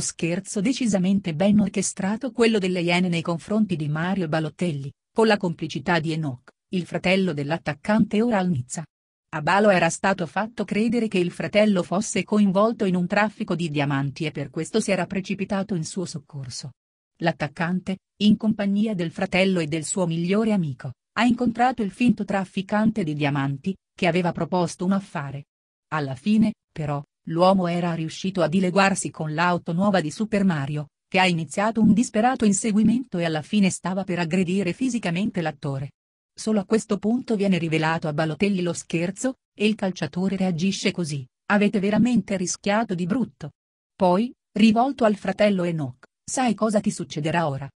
Uno scherzo decisamente ben orchestrato quello delle Iene nei confronti di Mario Balottelli, con la complicità di Enoch, il fratello dell'attaccante ora al Nizza. A Balo era stato fatto credere che il fratello fosse coinvolto in un traffico di diamanti e per questo si era precipitato in suo soccorso. L'attaccante, in compagnia del fratello e del suo migliore amico, ha incontrato il finto trafficante di diamanti, che aveva proposto un affare. Alla fine, però, L'uomo era riuscito a dileguarsi con l'auto nuova di Super Mario, che ha iniziato un disperato inseguimento e alla fine stava per aggredire fisicamente l'attore. Solo a questo punto viene rivelato a Balotelli lo scherzo, e il calciatore reagisce così, avete veramente rischiato di brutto. Poi, rivolto al fratello Enoch, sai cosa ti succederà ora?